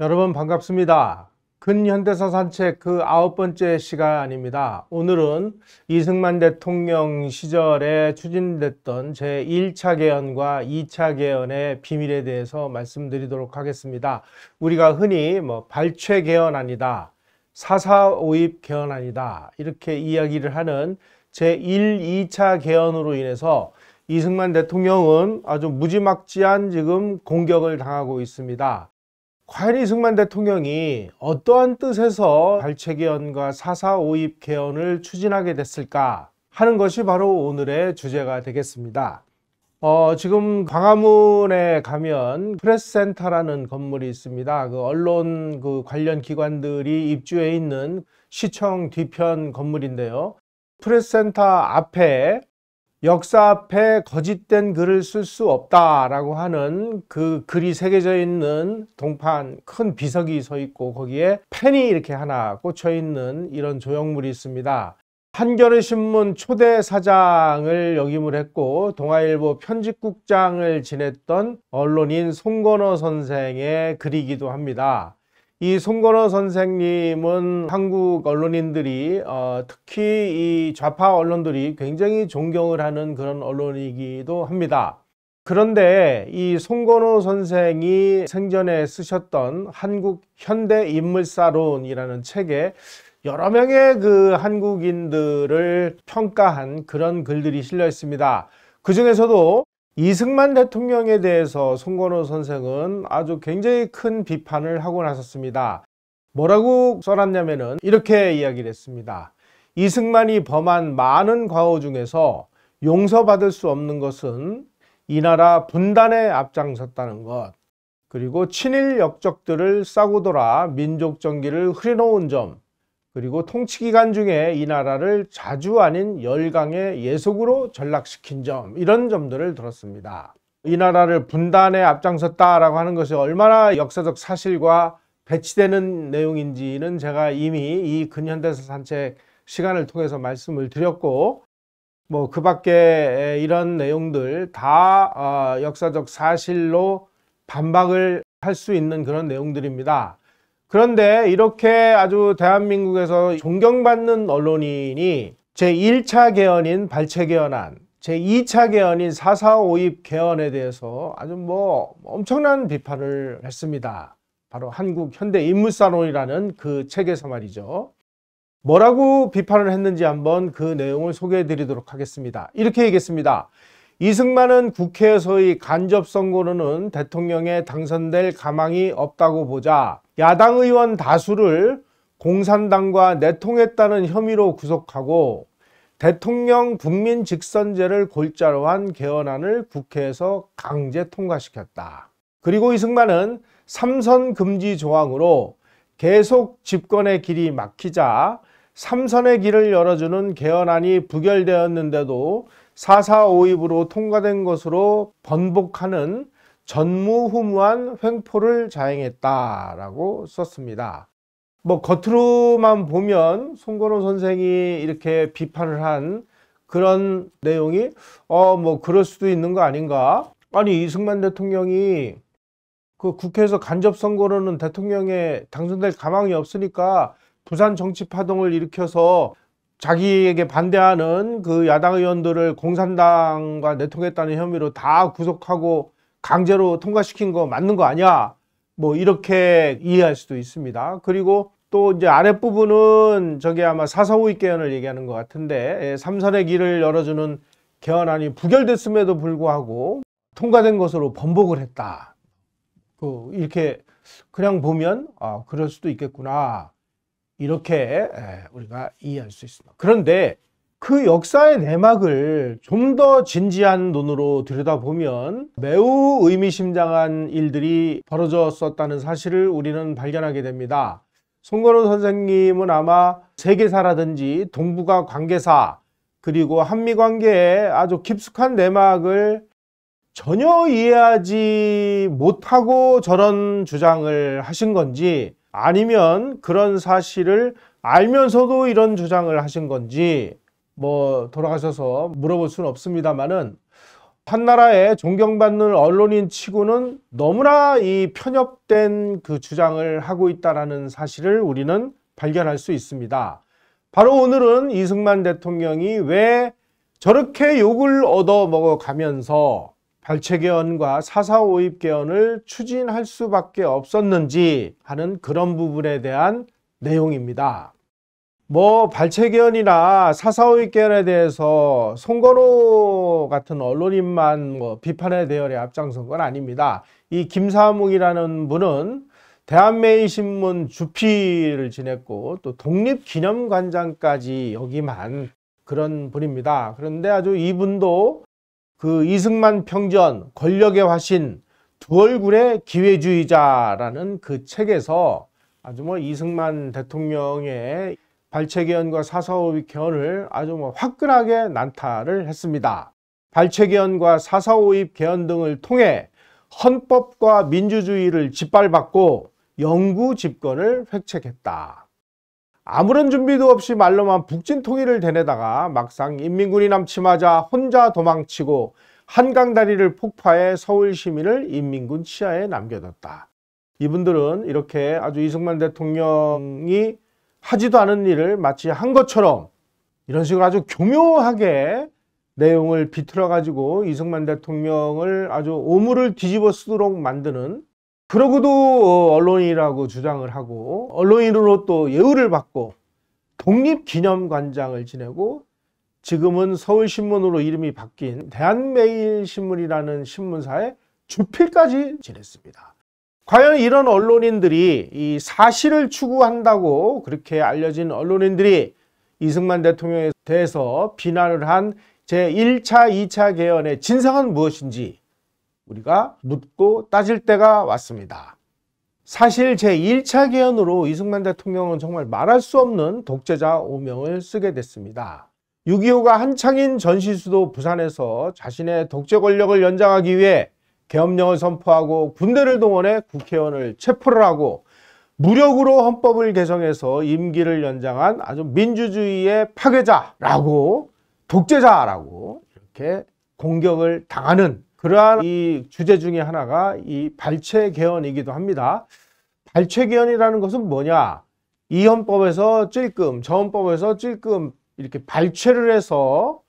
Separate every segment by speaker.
Speaker 1: 여러분 반갑습니다. 근현대사 산책 그 아홉 번째 시간입니다. 오늘은 이승만 대통령 시절에 추진됐던 제1차 개헌과 2차 개헌의 비밀에 대해서 말씀드리도록 하겠습니다. 우리가 흔히 뭐 발췌 개헌아니다 사사오입 개헌아니다 이렇게 이야기를 하는 제1, 2차 개헌으로 인해서 이승만 대통령은 아주 무지막지한 지금 공격을 당하고 있습니다. 과연 이승만 대통령이 어떠한 뜻에서 발췌개헌과 사사오입 개헌을 추진하게 됐을까 하는 것이 바로 오늘의 주제가 되겠습니다. 어, 지금 광화문에 가면 프레스센터라는 건물이 있습니다. 그 언론 그 관련 기관들이 입주해 있는 시청 뒤편 건물인데요. 프레스센터 앞에 역사 앞에 거짓된 글을 쓸 수 없다라고 하는 그 글이 새겨져 있는 동판 큰 비석이 서 있고 거기에 펜이 이렇게 하나 꽂혀 있는 이런 조형물이 있습니다. 한겨레 신문 초대 사장을 역임을 했고 동아일보 편집국장을 지냈던 언론인 송건호 선생의 글이기도 합니다. 이 송건호 선생님은 한국 언론인들이 어, 특히 이 좌파 언론들이 굉장히 존경을 하는 그런 언론이기도 합니다. 그런데 이 송건호 선생이 생전에 쓰셨던 한국 현대 인물사론이라는 책에 여러 명의 그 한국인들을 평가한 그런 글들이 실려 있습니다. 그 중에서도 이승만 대통령에 대해서 송건호 선생은 아주 굉장히 큰 비판을 하고 나섰습니다. 뭐라고 써놨냐면 이렇게 이야기를 했습니다. 이승만이 범한 많은 과오 중에서 용서받을 수 없는 것은 이 나라 분단에 앞장섰다는 것, 그리고 친일 역적들을 싸고 돌아 민족 정기를 흐려놓은 점, 그리고 통치기간 중에 이 나라를 자주 아닌 열강의 예속으로 전락시킨 점 이런 점들을 들었습니다. 이 나라를 분단에 앞장섰다라고 하는 것이 얼마나 역사적 사실과 배치되는 내용인지는 제가 이미 이 근현대사 산책 시간을 통해서 말씀을 드렸고 뭐그 밖에 이런 내용들 다 어, 역사적 사실로 반박을 할 수 있는 그런 내용들입니다. 그런데 이렇게 아주 대한민국에서 존경받는 언론인이 제1차 개헌인 발췌개헌안, 제2차 개헌인 4452 개헌에 대해서 아주 뭐 엄청난 비판을 했습니다. 바로 한국 현대 인물사론이라는 그 책에서 말이죠. 뭐라고 비판을 했는지 한번 그 내용을 소개해 드리도록 하겠습니다. 이렇게 얘기했습니다. 이승만은 국회에서의 간접선거로는 대통령에 당선될 가망이 없다고 보자 야당 의원 다수를 공산당과 내통했다는 혐의로 구속하고 대통령 국민 직선제를 골자로 한 개헌안을 국회에서 강제 통과시켰다. 그리고 이승만은 삼선 금지 조항으로 계속 집권의 길이 막히자 삼선의 길을 열어주는 개헌안이 부결되었는데도 4 4 5 2으로 통과된 것으로 번복하는 전무후무한 횡포를 자행했다라고 썼습니다. 뭐 겉으로만 보면 송건호 선생이 이렇게 비판을 한 그런 내용이 어 뭐 그럴 수도 있는 거 아닌가? 아니 이승만 대통령이 그 국회에서 간접 선거로는 대통령의 당선될 가망이 없으니까 부산 정치 파동을 일으켜서 자기에게 반대하는 그 야당 의원들을 공산당과 내통했다는 혐의로 다 구속하고 강제로 통과시킨 거 맞는 거 아니야? 뭐 이렇게 이해할 수도 있습니다. 그리고 또 이제 아랫부분은 저게 아마 사사오입 개헌을 얘기하는 것 같은데 예, 삼선의 길을 열어주는 개헌안이 부결됐음에도 불구하고 통과된 것으로 번복을 했다. 그 이렇게 그냥 보면 아 그럴 수도 있겠구나. 이렇게 우리가 이해할 수 있습니다. 그런데 그 역사의 내막을 좀 더 진지한 눈으로 들여다보면 매우 의미심장한 일들이 벌어졌었다는 사실을 우리는 발견하게 됩니다. 송건호 선생님은 아마 세계사라든지 동북아 관계사 그리고 한미 관계에 아주 깊숙한 내막을 전혀 이해하지 못하고 저런 주장을 하신 건지 아니면 그런 사실을 알면서도 이런 주장을 하신 건지 뭐 돌아가셔서 물어볼 수는 없습니다만은 한나라의 존경받는 언론인 치고는 너무나 이 편협된 그 주장을 하고 있다라는 사실을 우리는 발견할 수 있습니다. 바로 오늘은 이승만 대통령이 왜 저렇게 욕을 얻어 먹어가면서 발췌개헌과 사사오입개헌을 추진할 수밖에 없었는지 하는 그런 부분에 대한 내용입니다. 뭐 발췌개헌이나 사사오입개헌에 대해서 송건호 같은 언론인만 뭐 비판의 대열에 앞장선 건 아닙니다. 이 김사묵이라는 분은 대한매일신문 주필을 지냈고 또 독립기념관장까지 여기만 그런 분입니다. 그런데 아주 이분도 그 이승만 평전 권력의 화신 두 얼굴의 기회주의자라는 그 책에서 아주 뭐 이승만 대통령의 발췌견과 사사오의 견을 아주 뭐 화끈하게 난타를 했습니다. 발췌견과 사사오입 개헌 등을 통해 헌법과 민주주의를 짓밟았고 영구 집권을 획책했다. 아무런 준비도 없이 말로만 북진 통일을 대내다가 막상 인민군이 남침하자 혼자 도망치고 한강다리를 폭파해 서울 시민을 인민군 치하에 남겨뒀다. 이분들은 이렇게 아주 이승만 대통령이 하지도 않은 일을 마치 한 것처럼 이런 식으로 아주 교묘하게 내용을 비틀어 가지고 이승만 대통령을 아주 오물을 뒤집어 쓰도록 만드는 그러고도 어, 언론이라고 주장을 하고 언론인으로 또 예우를 받고 독립기념관장을 지내고 지금은 서울신문으로 이름이 바뀐 대한매일신문이라는 신문사의 주필까지 지냈습니다. 과연 이런 언론인들이 이 사실을 추구한다고 그렇게 알려진 언론인들이 이승만 대통령에 대해서 비난을 한 제1차, 2차 개헌의 진상은 무엇인지 우리가 묻고 따질 때가 왔습니다. 사실 제1차 개헌으로 이승만 대통령은 정말 말할 수 없는 독재자 오명을 쓰게 됐습니다. 6.25가 한창인 전시수도 부산에서 자신의 독재 권력을 연장하기 위해 계엄령을 선포하고 군대를 동원해 국회의원을 체포를 하고 무력으로 헌법을 개정해서 임기를 연장한 아주 민주주의의 파괴자라고 독재자라고 이렇게 공격을 당하는 그러한 이 주제 중에 하나가 이 발췌 개헌이기도 합니다. 발췌 개헌이라는 것은 뭐냐? 이헌법에서 찔끔, 저헌법에서 찔끔 이렇게 발췌를 해서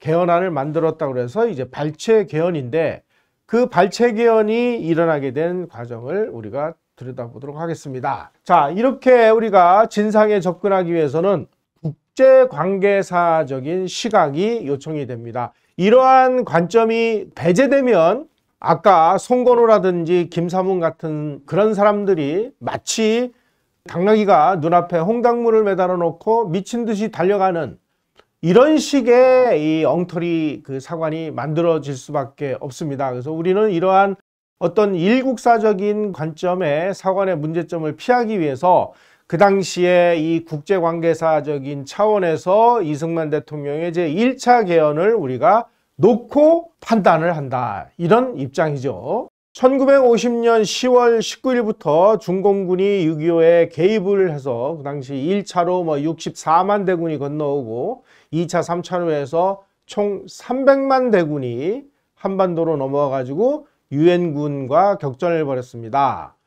Speaker 1: 개헌안을 만들었다고 그래서 이제 발췌 개헌인데 그 발췌 개헌이 일어나게 된 과정을 우리가 들여다보도록 하겠습니다. 자, 이렇게 우리가 진상에 접근하기 위해서는 국제관계사적인 시각이 요청이 됩니다. 이러한 관점이 배제되면 아까 송건호라든지 김사문 같은 그런 사람들이 마치 당나귀가 눈앞에 홍당무를 매달아 놓고 미친 듯이 달려가는 이런 식의 이 엉터리 그 사관이 만들어질 수밖에 없습니다. 그래서 우리는 이러한 어떤 일국사적인 관점의 사관의 문제점을 피하기 위해서 그 당시에 이 국제관계사적인 차원에서 이승만 대통령의 제1차 개헌을 우리가 놓고 판단을 한다. 이런 입장이죠. 1950년 10월 19일부터 중공군이 6.25에 개입을 해서 그 당시 1차로 뭐 64만 대군이 건너오고 2차, 3차로 해서 총 300만 대군이 한반도로 넘어와 가지고 유엔군과 격전을 벌였습니다.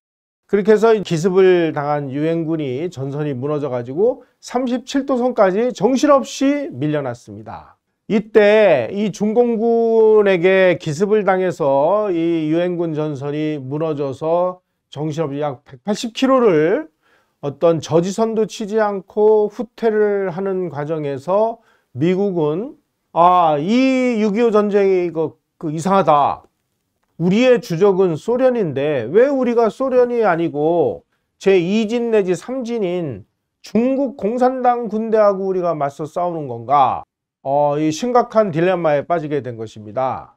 Speaker 1: 그렇게 해서 기습을 당한 유엔군이 전선이 무너져 가지고 37도선까지 정신없이 밀려났습니다. 이때 이 중공군에게 기습을 당해서 이 유엔군 전선이 무너져서 정신없이 약 180km를 어떤 저지선도 치지 않고 후퇴를 하는 과정에서 미국은 아이 6.25 전쟁이 이거 그 이상하다 우리의 주적은 소련인데 왜 우리가 소련이 아니고 제2진 내지 3진인 중국 공산당 군대하고 우리가 맞서 싸우는 건가? 어, 이 심각한 딜레마에 빠지게 된 것입니다.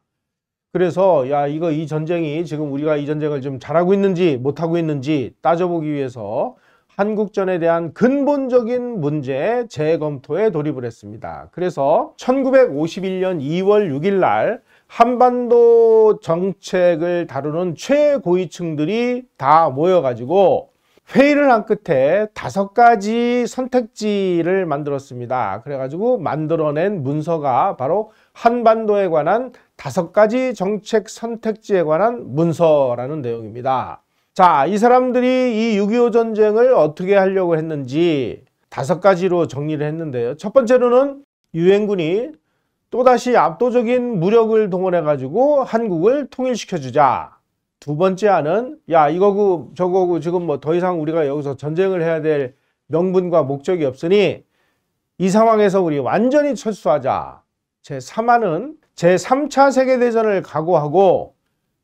Speaker 1: 그래서 야 이거 이 전쟁이 지금 우리가 이 전쟁을 좀 잘하고 있는지 못하고 있는지 따져보기 위해서 한국전에 대한 근본적인 문제 재검토에 돌입을 했습니다. 그래서 1951년 2월 6일 날 한반도 정책을 다루는 최고위층들이 다 모여가지고 회의를 한 끝에 다섯 가지 선택지를 만들었습니다. 그래가지고 만들어낸 문서가 바로 한반도에 관한 다섯 가지 정책 선택지에 관한 문서라는 내용입니다. 자, 이 사람들이 이 6.25 전쟁을 어떻게 하려고 했는지 다섯 가지로 정리를 했는데요. 첫 번째로는 유엔군이 또다시 압도적인 무력을 동원해 가지고 한국을 통일시켜 주자. 두 번째 안은 야이거그저거그 지금 뭐 더 이상 우리가 여기서 전쟁을 해야 될 명분과 목적이 없으니 이 상황에서 우리 완전히 철수하자. 제3안은 제3차 세계대전을 각오하고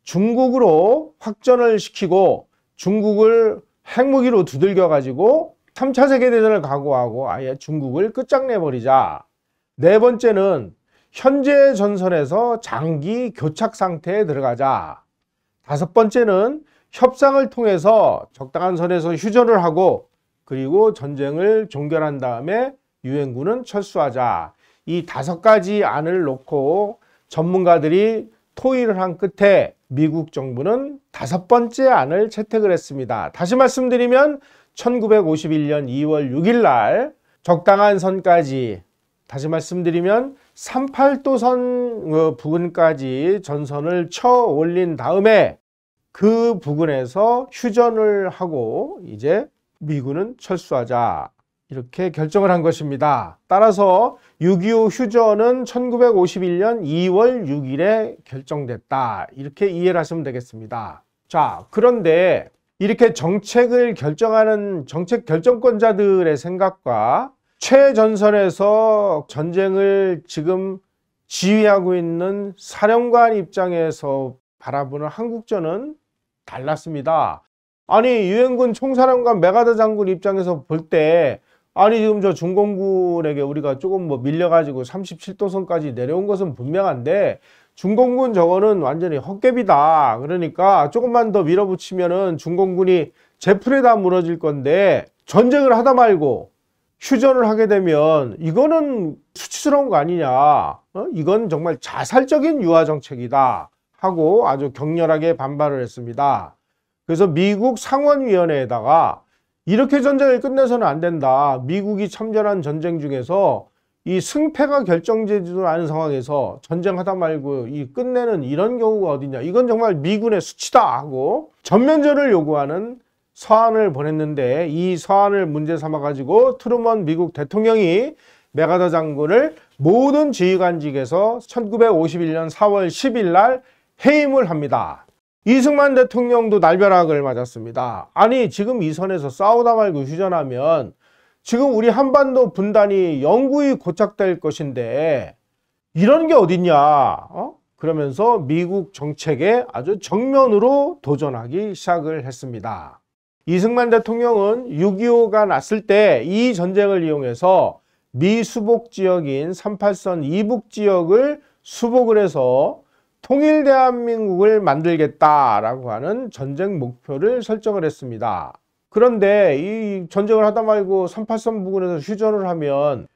Speaker 1: 중국으로 확전을 시키고 중국을 핵무기로 두들겨 가지고 3차 세계대전을 각오하고 아예 중국을 끝장내버리자. 네 번째는 현재 전선에서 장기 교착 상태에 들어가자. 다섯 번째는 협상을 통해서 적당한 선에서 휴전을 하고 그리고 전쟁을 종결한 다음에 유엔군은 철수하자. 이 다섯 가지 안을 놓고 전문가들이 토의를 한 끝에 미국 정부는 다섯 번째 안을 채택을 했습니다. 다시 말씀드리면 1951년 2월 6일 날 적당한 선까지 다시 말씀드리면 38도선 어, 부근까지 전선을 쳐 올린 다음에 그 부근에서 휴전을 하고 이제 미군은 철수하자 이렇게 결정을 한 것입니다. 따라서 6.25 휴전은 1951년 2월 6일에 결정됐다. 이렇게 이해를 하시면 되겠습니다. 자, 그런데 이렇게 정책을 결정하는 정책 결정권자들의 생각과 최전선에서 전쟁을 지금 지휘하고 있는 사령관 입장에서 바라보는 한국전은 달랐습니다. 아니 유엔군 총사령관 메가더 장군 입장에서 볼 때 아니 지금 저 중공군에게 우리가 조금 뭐 밀려가지고 37도선까지 내려온 것은 분명한데 중공군 저거는 완전히 헛개비다 그러니까 조금만 더 밀어붙이면은 중공군이 제풀에다 무너질 건데 전쟁을 하다 말고 휴전을 하게 되면 이거는 수치스러운 거 아니냐 어? 이건 정말 자살적인 유화 정책이다 하고 아주 격렬하게 반발을 했습니다 그래서 미국 상원위원회에다가 이렇게 전쟁을 끝내서는 안 된다 미국이 참전한 전쟁 중에서 이 승패가 결정되지도 않은 상황에서 전쟁하다 말고 이 끝내는 이런 경우가 어디냐 이건 정말 미군의 수치다 하고 전면전을 요구하는 서한을 보냈는데 이 서한을 문제 삼아 가지고 트루먼 미국 대통령이 메가더 장군을 모든 지휘관직에서 1951년 4월 10일 날 해임을 합니다. 이승만 대통령도 날벼락을 맞았습니다. 아니 지금 이 선에서 싸우다 말고 휴전하면 지금 우리 한반도 분단이 영구히 고착될 것인데 이런 게 어딨냐 어? 그러면서 미국 정책에 아주 정면으로 도전하기 시작을 했습니다. 이승만 대통령은 6.25가 났을 때 이 전쟁을 이용해서 미수복 지역인 38선 이북 지역을 수복을 해서 통일 대한민국을 만들겠다라고 하는 전쟁 목표를 설정을 했습니다. 그런데 이 전쟁을 하다 말고 38선 부근에서 휴전을 하면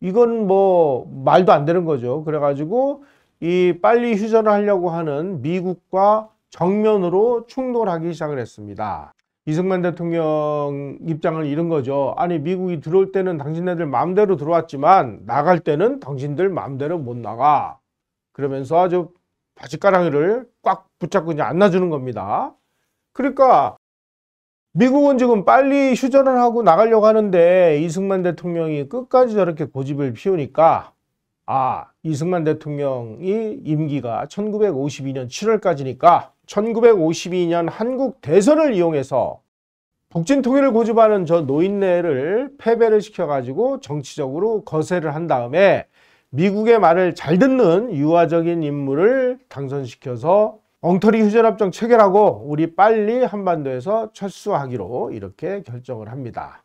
Speaker 1: 이건 뭐 말도 안 되는 거죠. 그래가지고 이 빨리 휴전을 하려고 하는 미국과 정면으로 충돌하기 시작을 했습니다. 이승만 대통령 입장을 잃은 거죠. 아니 미국이 들어올 때는 당신네들 마음대로 들어왔지만 나갈 때는 당신들 마음대로 못 나가. 그러면서 아주 바짓가랑이를 꽉 붙잡고 이제 안 놔주는 겁니다. 그러니까 미국은 지금 빨리 휴전을 하고 나가려고 하는데 이승만 대통령이 끝까지 저렇게 고집을 피우니까 아 이승만 대통령이 임기가 1952년 7월까지니까 1952년 한국 대선을 이용해서 북진 통일을 고집하는 저 노인네를 패배를 시켜가지고 정치적으로 거세를 한 다음에 미국의 말을 잘 듣는 유화적인 인물을 당선시켜서 엉터리 휴전협정 체결하고 우리 빨리 한반도에서 철수하기로 이렇게 결정을 합니다.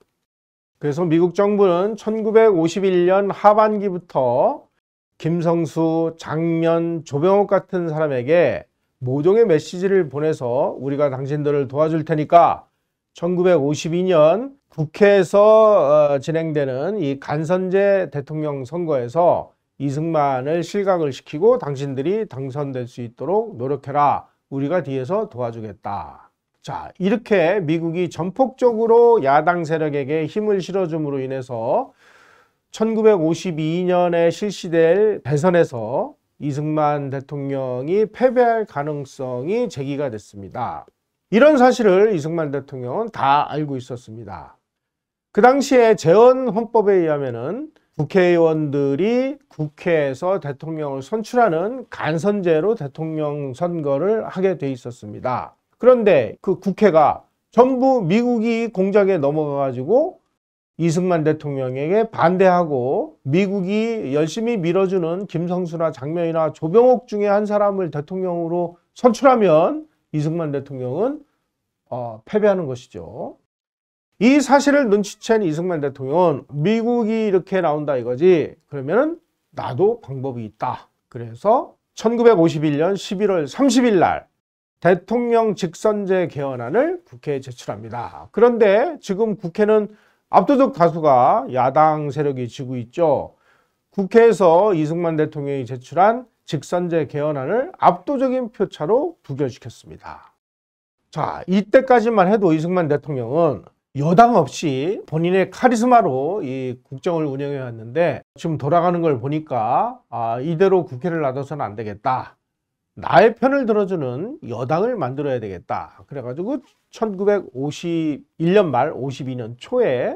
Speaker 1: 그래서 미국 정부는 1951년 하반기부터 김성수, 장면, 조병옥 같은 사람에게 모종의 메시지를 보내서 우리가 당신들을 도와줄 테니까 1952년 국회에서 어, 진행되는 이 간선제 대통령 선거에서 이승만을 실각을 시키고 당신들이 당선될 수 있도록 노력해라. 우리가 뒤에서 도와주겠다. 자, 이렇게 미국이 전폭적으로 야당 세력에게 힘을 실어줌으로 인해서 1952년에 실시될 대선에서 이승만 대통령이 패배할 가능성이 제기가 됐습니다. 이런 사실을 이승만 대통령은 다 알고 있었습니다. 그 당시에 재헌 헌법에 의하면 국회의원들이 국회에서 대통령을 선출하는 간선제로 대통령 선거를 하게 돼 있었습니다. 그런데 그 국회가 전부 미국이 공작에 넘어가 가지고 이승만 대통령에게 반대하고 미국이 열심히 밀어주는 김성수나 장면이나 조병옥 중에 한 사람을 대통령으로 선출하면 이승만 대통령은 어, 패배하는 것이죠. 이 사실을 눈치챈 이승만 대통령은 미국이 이렇게 나온다 이거지 그러면은 나도 방법이 있다. 그래서 1951년 11월 30일 날 대통령 직선제 개헌안을 국회에 제출합니다. 그런데 지금 국회는 압도적 다수가 야당 세력이 지고 있죠. 국회에서 이승만 대통령이 제출한 직선제 개헌안을 압도적인 표차로 부결시켰습니다. 자, 이때까지만 해도 이승만 대통령은 여당 없이 본인의 카리스마로 이 국정을 운영해 왔는데 지금 돌아가는 걸 보니까 아, 이대로 국회를 놔둬서는 안 되겠다. 나의 편을 들어주는 여당을 만들어야 되겠다. 그래가지고 1951년 말 52년 초에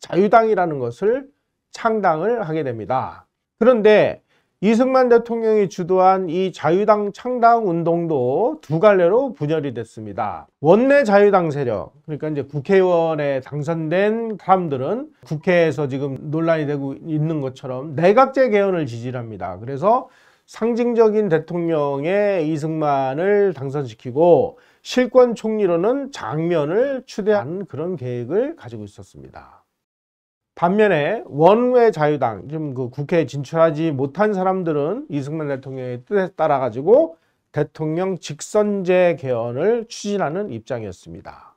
Speaker 1: 자유당이라는 것을 창당을 하게 됩니다. 그런데 이승만 대통령이 주도한 이 자유당 창당 운동도 두 갈래로 분열이 됐습니다. 원내 자유당 세력, 그러니까 이제 국회의원에 당선된 사람들은 국회에서 지금 논란이 되고 있는 것처럼 내각제 개헌을 지지합니다. 그래서 상징적인 대통령의 이승만을 당선시키고 실권 총리로는 장면을 추대한 그런 계획을 가지고 있었습니다. 반면에 원외 자유당, 지금 그 국회에 진출하지 못한 사람들은 이승만 대통령의 뜻에 따라 가지고 대통령 직선제 개헌을 추진하는 입장이었습니다.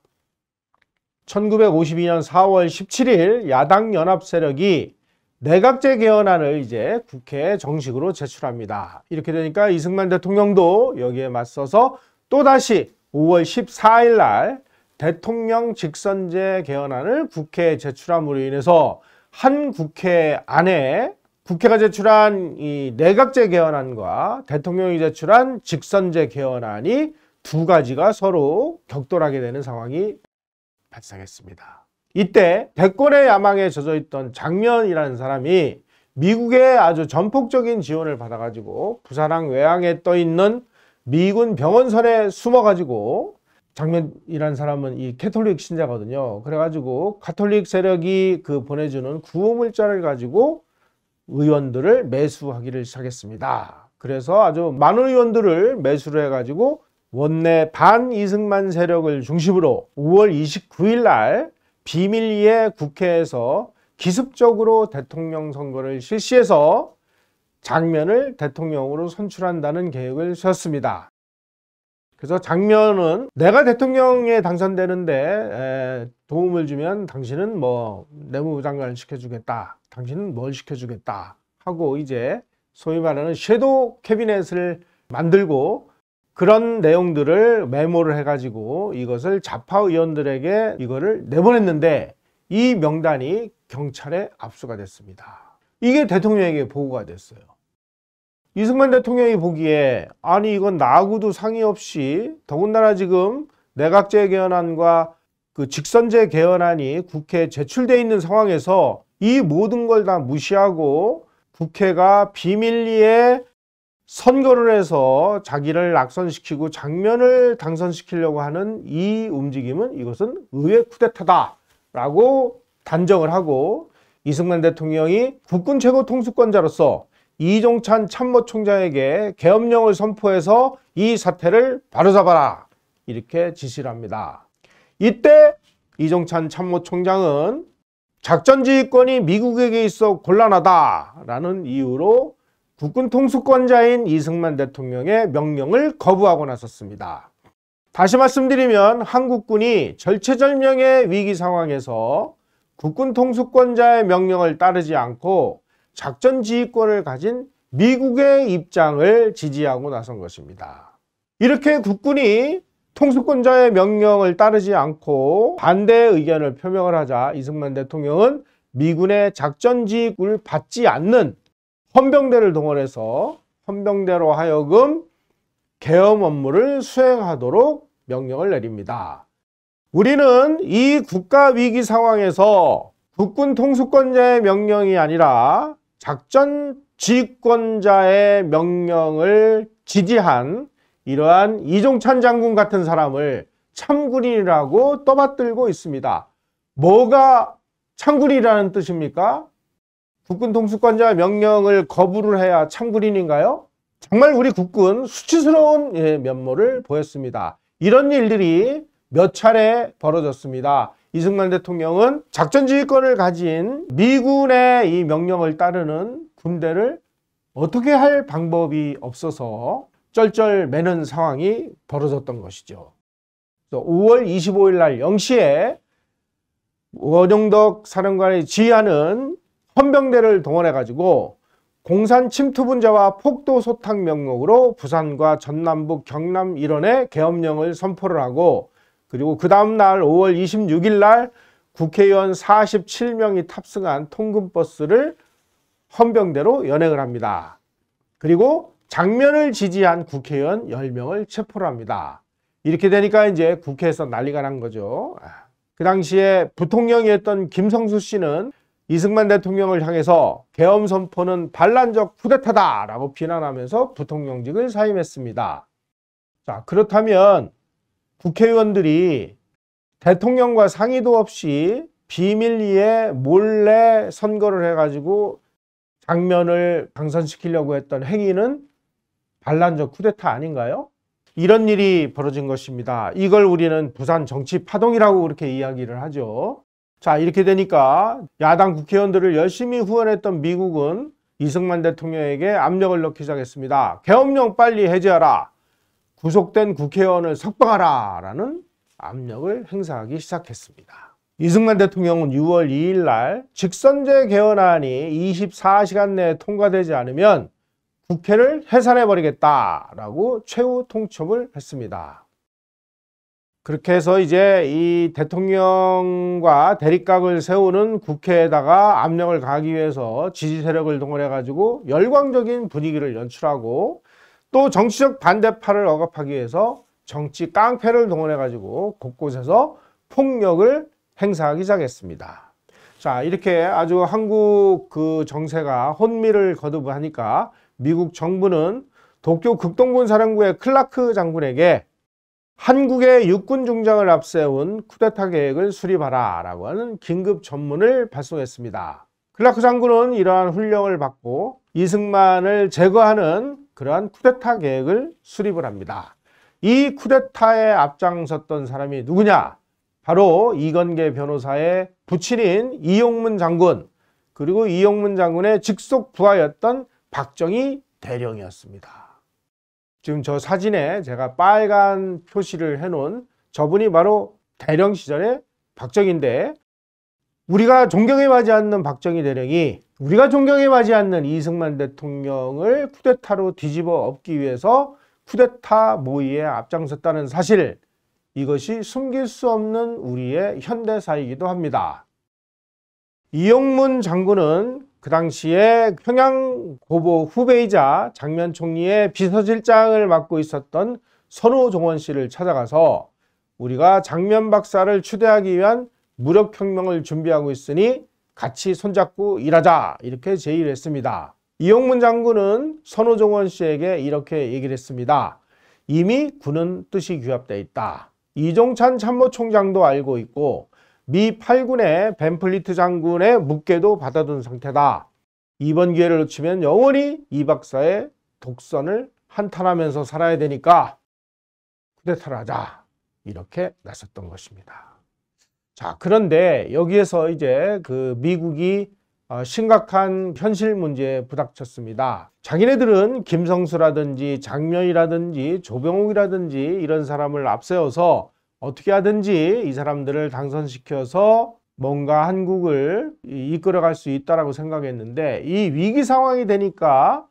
Speaker 1: 1952년 4월 17일 야당 연합 세력이 내각제 개헌안을 이제 국회에 정식으로 제출합니다. 이렇게 되니까 이승만 대통령도 여기에 맞서서 또다시 5월 14일 날 대통령 직선제 개헌안을 국회에 제출함으로 인해서 한 국회 안에 국회가 제출한 이 내각제 개헌안과 대통령이 제출한 직선제 개헌안이 두 가지가 서로 격돌하게 되는 상황이 발생했습니다. 이때 대권의 야망에 젖어있던 장면이라는 사람이 미국의 아주 전폭적인 지원을 받아가지고 부산항 외항에 떠있는 미군 병원선에 숨어가지고 장면이란 사람은 이 캐톨릭 신자거든요. 그래가지고 가톨릭 세력이 그 보내주는 구호물자를 가지고 의원들을 매수하기를 시작했습니다. 그래서 아주 많은 의원들을 매수를 해가지고 원내 반 이승만 세력을 중심으로 5월 29일 날 비밀리에 국회에서 기습적으로 대통령 선거를 실시해서 장면을 대통령으로 선출한다는 계획을 세웠습니다. 그래서 장면은 내가 대통령에 당선되는데 도움을 주면 당신은 뭐 내무부 장관을 시켜주겠다. 당신은 뭘 시켜주겠다. 하고 이제 소위 말하는 섀도우 캐비넷을 만들고 그런 내용들을 메모를 해가지고 이것을 좌파 의원들에게 이거를 내보냈는데 이 명단이 경찰에 압수가 됐습니다. 이게 대통령에게 보고가 됐어요. 이승만 대통령이 보기에 아니 이건 나하고도 상의 없이 더군다나 지금 내각제 개헌안과 그 직선제 개헌안이 국회에 제출되어 있는 상황에서 이 모든 걸 다 무시하고 국회가 비밀리에 선거를 해서 자기를 낙선시키고 장면을 당선시키려고 하는 이 움직임은 이것은 의회 쿠데타다라고 단정을 하고 이승만 대통령이 국군 최고 통수권자로서 이종찬 참모총장에게 계엄령을 선포해서 이 사태를 바로잡아라 이렇게 지시를 합니다. 이때 이종찬 참모총장은 작전지휘권이 미국에게 있어 곤란하다라는 이유로 국군 통수권자인 이승만 대통령의 명령을 거부하고 나섰습니다. 다시 말씀드리면 한국군이 절체절명의 위기 상황에서 국군 통수권자의 명령을 따르지 않고 작전 지휘권을 가진 미국의 입장을 지지하고 나선 것입니다. 이렇게 국군이 통수권자의 명령을 따르지 않고 반대의 견을 표명을 하자 이승만 대통령은 미군의 작전지휘권을 받지 않는 헌병대를 동원해서 헌병대로 하여금 계엄 업무를 수행하도록 명령을 내립니다. 우리는 이 국가 위기 상황에서 국군 통수권자의 명령이 아니라 작전 지휘권자의 명령을 지지한 이러한 이종찬 장군 같은 사람을 참군이라고 떠받들고 있습니다. 뭐가 참군이라는 뜻입니까? 국군 통수권자 명령을 거부를 해야 참군인인가요? 정말 우리 국군 수치스러운 예, 면모를 보였습니다. 이런 일들이 몇 차례 벌어졌습니다. 이승만 대통령은 작전지휘권을 가진 미군의 이 명령을 따르는 군대를 어떻게 할 방법이 없어서 쩔쩔매는 상황이 벌어졌던 것이죠. 5월 25일 날 0시에 원용덕 사령관이 지휘하는 헌병대를 동원해가지고 공산 침투 분자와 폭도 소탕 명목으로 부산과 전남북 경남 일원에 계엄령을 선포를 하고 그리고 그 다음날 5월 26일 날 국회의원 47명이 탑승한 통근버스를 헌병대로 연행을 합니다. 그리고 장면을 지지한 국회의원 10명을 체포를 합니다. 이렇게 되니까 이제 국회에서 난리가 난 거죠. 아, 그 당시에 부통령이었던 김성수 씨는 이승만 대통령을 향해서 계엄 선포는 반란적 쿠데타다라고 비난하면서 부통령직을 사임했습니다. 자, 그렇다면 국회의원들이 대통령과 상의도 없이 비밀리에 몰래 선거를 해가지고 장면을 당선시키려고 했던 행위는 반란적 쿠데타 아닌가요? 이런 일이 벌어진 것입니다. 이걸 우리는 부산 정치 파동이라고 그렇게 이야기를 하죠. 자 이렇게 되니까 야당 국회의원들을 열심히 후원했던 미국은 이승만 대통령에게 압력을 넣기 시작했습니다. 계엄령 빨리 해제하라. 구속된 국회의원을 석방하라 라는 압력을 행사하기 시작했습니다. 이승만 대통령은 6월 2일 날 직선제 개헌안이 24시간 내에 통과되지 않으면 국회를 해산해버리겠다라고 최후 통첩을 했습니다. 그렇게 해서 이제 이 대통령과 대립각을 세우는 국회에다가 압력을 가하기 위해서 지지 세력을 동원해 가지고 열광적인 분위기를 연출하고 또 정치적 반대파를 억압하기 위해서 정치 깡패를 동원해 가지고 곳곳에서 폭력을 행사하기 시작했습니다. 자, 이렇게 아주 한국 그 정세가 혼미를 거듭하니까 미국 정부는 도쿄 극동군 사령부의 클라크 장군에게 한국의 육군 중장을 앞세운 쿠데타 계획을 수립하라 라고 하는 긴급 전문을 발송했습니다. 클라크 장군은 이러한 훈령을 받고 이승만을 제거하는 그러한 쿠데타 계획을 수립을 합니다. 이 쿠데타에 앞장섰던 사람이 누구냐? 바로 이건계 변호사의 부친인 이용문 장군 그리고 이용문 장군의 직속 부하였던 박정희 대령이었습니다. 지금 저 사진에 제가 빨간 표시를 해놓은 저분이 바로 대령 시절의 박정희인데 우리가 존경해 마지 않는 박정희 대령이 우리가 존경해 마지 않는 이승만 대통령을 쿠데타로 뒤집어 엎기 위해서 쿠데타 모의에 앞장섰다는 사실 이것이 숨길 수 없는 우리의 현대사이기도 합니다. 이영문 장군은 그 당시에 평양 고보 후배이자 장면 총리의 비서실장을 맡고 있었던 선우 종원 씨를 찾아가서 우리가 장면 박사를 추대하기 위한 무력혁명을 준비하고 있으니 같이 손잡고 일하자 이렇게 제의를 했습니다. 이용문 장군은 선우종원 씨에게 이렇게 얘기를 했습니다. 이미 군은 뜻이 규합되어 있다. 이종찬 참모총장도 알고 있고 미 8군의 벤플리트 장군의 묵게도 받아둔 상태다. 이번 기회를 놓치면 영원히 이 박사의 독선을 한탄하면서 살아야 되니까 쿠데타를 하자 이렇게 나섰던 것입니다. 자 그런데 여기에서 이제 그 미국이 어, 심각한 현실 문제에 부닥쳤습니다. 자기네들은 김성수라든지 장면이라든지 조병욱이라든지 이런 사람을 앞세워서 어떻게 하든지 이 사람들을 당선시켜서 뭔가 한국을 이끌어갈 수 있다라고 생각했는데 이 위기 상황이 되니까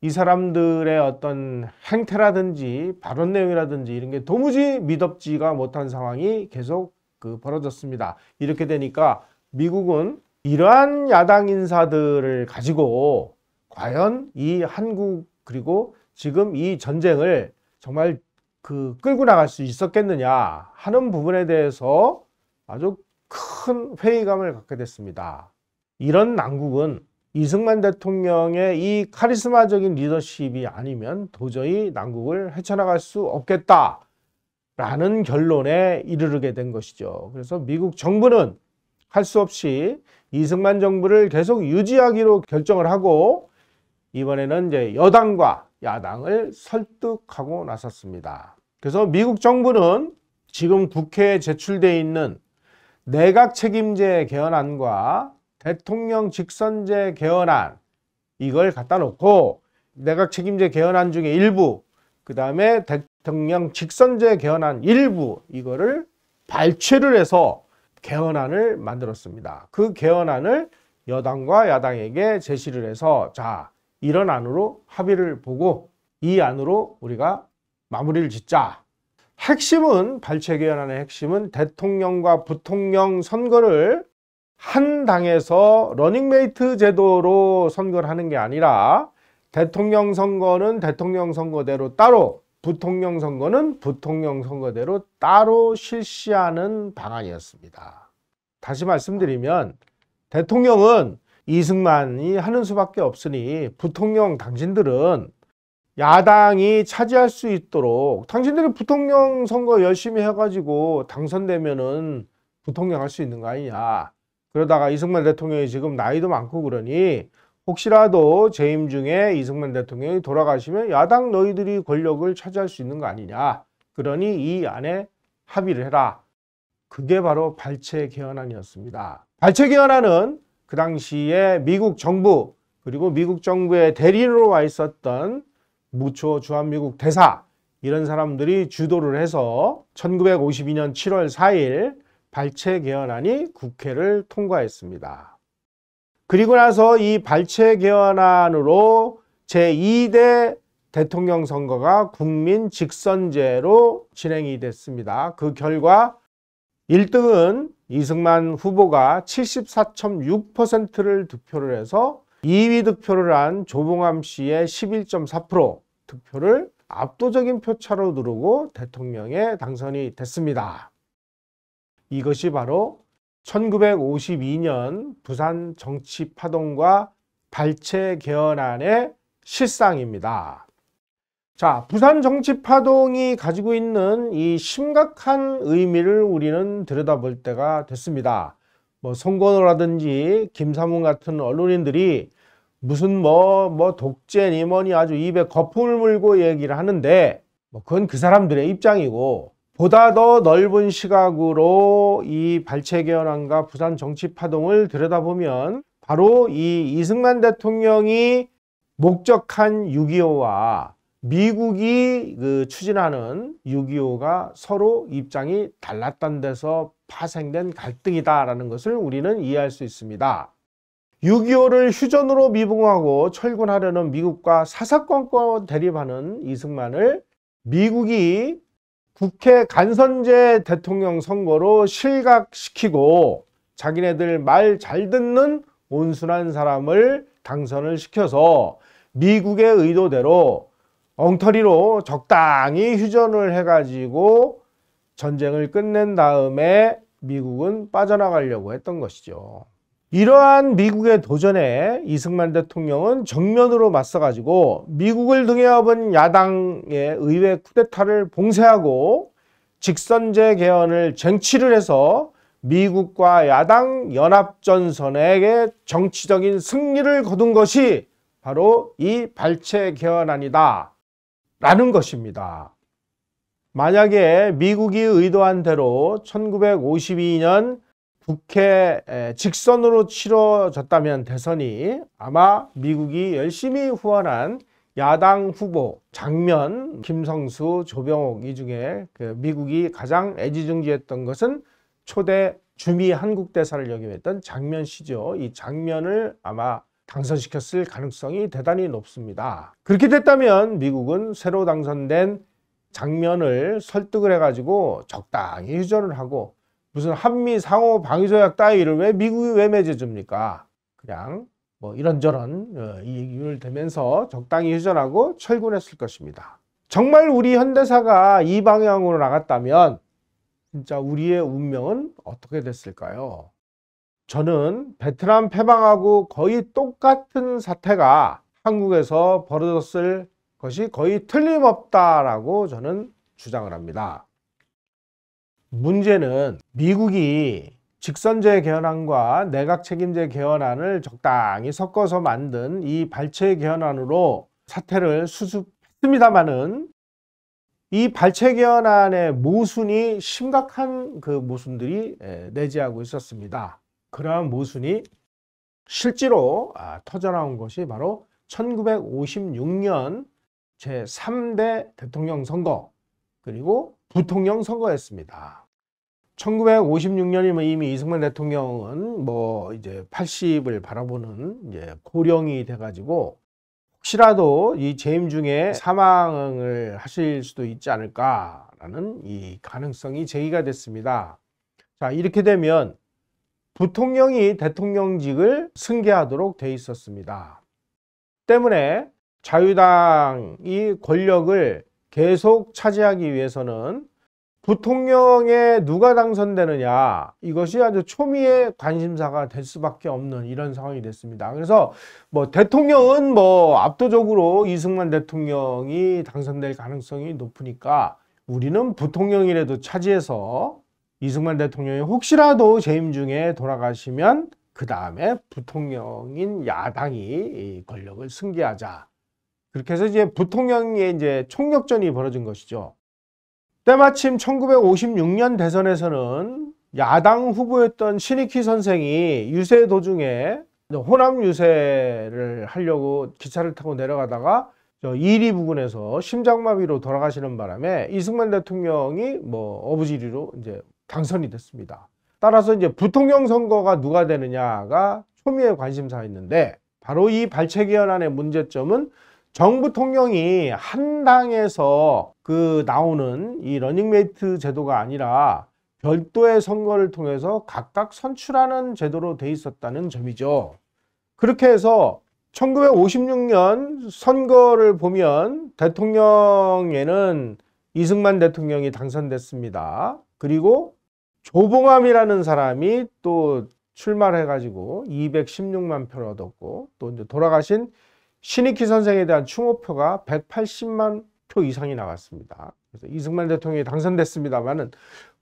Speaker 1: 이 사람들의 어떤 행태라든지 발언 내용이라든지 이런 게 도무지 믿업지가 못한 상황이 계속 그 벌어졌습니다. 이렇게 되니까 미국은 이러한 야당 인사들을 가지고 과연 이 한국 그리고 지금 이 전쟁을 정말 그 끌고 나갈 수 있었겠느냐 하는 부분에 대해서 아주 큰 회의감을 갖게 됐습니다. 이런 난국은 이승만 대통령의 이 카리스마적인 리더십이 아니면 도저히 난국을 헤쳐나갈 수 없겠다. 라는 결론에 이르르게 된 것이죠. 그래서 미국 정부는 할 수 없이 이승만 정부를 계속 유지하기로 결정을 하고 이번에는 이제 여당과 야당을 설득하고 나섰습니다. 그래서 미국 정부는 지금 국회에 제출되어 있는 내각 책임제 개헌안과 대통령 직선제 개헌안 이걸 갖다 놓고 내각 책임제 개헌안 중에 일부 그 다음에 대통령 직선제 개헌안 일부 이거를 발췌를 해서 개헌안을 만들었습니다. 그 개헌안을 여당과 야당에게 제시를 해서 자 이런 안으로 합의를 보고 이 안으로 우리가 마무리를 짓자. 핵심은 발췌 개헌안의 핵심은 대통령과 부통령 선거를 한 당에서 러닝메이트 제도로 선거를 하는 게 아니라 대통령 선거는 대통령 선거대로 따로 부통령 선거는 부통령 선거대로 따로 실시하는 방안이었습니다. 다시 말씀드리면 대통령은 이승만이 하는 수밖에 없으니 부통령 당신들은 야당이 차지할 수 있도록 당신들이 부통령 선거 열심히 해가지고 당선되면은 부통령 할 수 있는 거 아니냐. 그러다가 이승만 대통령이 지금 나이도 많고 그러니 혹시라도 재임 중에 이승만 대통령이 돌아가시면 야당 너희들이 권력을 차지할 수 있는 거 아니냐. 그러니 이 안에 합의를 해라. 그게 바로 발췌 개헌안이었습니다. 발췌 개헌안은 그 당시에 미국 정부 그리고 미국 정부의 대리로 와 있었던 무초 주한미국 대사 이런 사람들이 주도를 해서 1952년 7월 4일 발체 개헌안이 국회를 통과했습니다. 그리고 나서 이발체 개헌안으로 제2대 대통령 선거가 국민 직선제로 진행이 됐습니다. 그 결과 1등은 이승만 후보가 74.6%를 득표를 해서 2위 득표를 한 조봉암 씨의 11.4% 득표를 압도적인 표차로 누르고 대통령에 당선이 됐습니다. 이것이 바로 1952년 부산 정치 파동과 발췌 개헌안의 실상입니다. 자, 부산 정치 파동이 가지고 있는 이 심각한 의미를 우리는 들여다볼 때가 됐습니다. 뭐 송건호라든지 김삼훈 같은 언론인들이 무슨 뭐뭐 뭐 독재니 뭐니 아주 입에 거품을 물고 얘기를 하는데 뭐 그건 그 사람들의 입장이고 보다 더 넓은 시각으로 이 발췌 헌안과 부산 정치 파동을 들여다보면 바로 이 이승만 대통령이 목적한 6.25와 미국이 그 추진하는 6.25가 서로 입장이 달랐던 데서 파생된 갈등이다라는 것을 우리는 이해할 수 있습니다. 6.25를 휴전으로 미봉하고 철군하려는 미국과 사사건건 대립하는 이승만을 미국이 국회 간선제 대통령 선거로 실각시키고 자기네들 말 잘 듣는 온순한 사람을 당선을 시켜서 미국의 의도대로 엉터리로 적당히 휴전을 해가지고 전쟁을 끝낸 다음에 미국은 빠져나가려고 했던 것이죠. 이러한 미국의 도전에 이승만 대통령은 정면으로 맞서가지고 미국을 등에 업은 야당의 의회 쿠데타를 봉쇄하고 직선제 개헌을 쟁취를 해서 미국과 야당 연합전선에게 정치적인 승리를 거둔 것이 바로 이 발췌 개헌안이다. 라는 것입니다. 만약에 미국이 의도한 대로 1952년 국회 직선으로 치러졌다면 대선이 아마 미국이 열심히 후원한 야당 후보 장면 김성수, 조병옥 이 중에 그 미국이 가장 애지중지했던 것은 초대 주미 한국 대사를 역임했던 장면 씨죠. 이 장면을 아마 당선시켰을 가능성이 대단히 높습니다. 그렇게 됐다면 미국은 새로 당선된 장면을 설득을 해가지고 적당히 휴전을 하고 무슨 한미 상호 방위조약 따위를 왜 미국이 왜 맺어줍니까? 그냥 뭐 이런저런 어, 이유를 대면서 적당히 휴전하고 철군했을 것입니다. 정말 우리 현대사가 이 방향으로 나갔다면 진짜 우리의 운명은 어떻게 됐을까요? 저는 베트남 패방하고 거의 똑같은 사태가 한국에서 벌어졌을 것이 거의 틀림없다라고 저는 주장을 합니다. 문제는 미국이 직선제 개헌안과 내각 책임제 개헌안을 적당히 섞어서 만든 이 발췌 개헌안으로 사태를 수습했습니다마는 이 발췌 개헌안의 모순이 심각한 그 모순들이 내재하고 있었습니다. 그러한 모순이 실제로 아, 터져나온 것이 바로 1956년 제3대 대통령 선거 그리고 부통령 선거였습니다. 1956년이면 이미 이승만 대통령은 뭐 이제 80을 바라보는 이제 고령이 돼가지고 혹시라도 이 재임 중에 사망을 하실 수도 있지 않을까라는 이 가능성이 제기가 됐습니다. 자, 이렇게 되면 부통령이 대통령직을 승계하도록 돼 있었습니다. 때문에 자유당이 권력을 계속 차지하기 위해서는 부통령에 누가 당선되느냐 이것이 아주 초미의 관심사가 될 수밖에 없는 이런 상황이 됐습니다. 그래서 뭐 대통령은 뭐 압도적으로 이승만 대통령이 당선될 가능성이 높으니까 우리는 부통령이라도 차지해서 이승만 대통령이 혹시라도 재임 중에 돌아가시면 그 다음에 부통령인 야당이 권력을 승계하자. 그렇게 해서 이제 부통령의 이제 총력전이 벌어진 것이죠. 때마침 1956년 대선에서는 야당 후보였던 신익희 선생이 유세 도중에 호남 유세를 하려고 기차를 타고 내려가다가 이리 부근에서 심장마비로 돌아가시는 바람에 이승만 대통령이 뭐 어부지리로 이제 당선이 됐습니다. 따라서 이제 부통령 선거가 누가 되느냐가 초미의 관심사였는데 바로 이 발췌기현안의 문제점은 정부 통령이 한 당에서 그 나오는 이 러닝메이트 제도가 아니라 별도의 선거를 통해서 각각 선출하는 제도로 돼 있었다는 점이죠. 그렇게 해서 1956년 선거를 보면 대통령에는 이승만 대통령이 당선됐습니다. 그리고 조봉암이라는 사람이 또 출마를 해가지고 216만 표를 얻었고 또 이제 돌아가신 신익희 선생에 대한 추모표가 180만 표 이상이 나왔습니다. 그래서 이승만 대통령이 당선됐습니다만은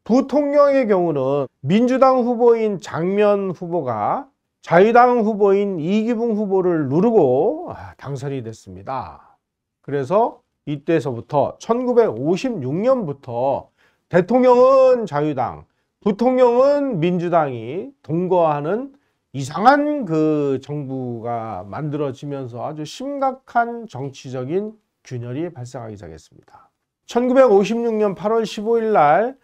Speaker 1: 부통령의 경우는 민주당 후보인 장면 후보가 자유당 후보인 이기붕 후보를 누르고 아, 당선이 됐습니다. 그래서 이때서부터 1956년부터 대통령은 자유당, 부통령은 민주당이 동거하는 이상한 그 정부가 만들어지면서 아주 심각한 정치적인 균열이 발생하기 시작했습니다. 1956년 8월 15일 날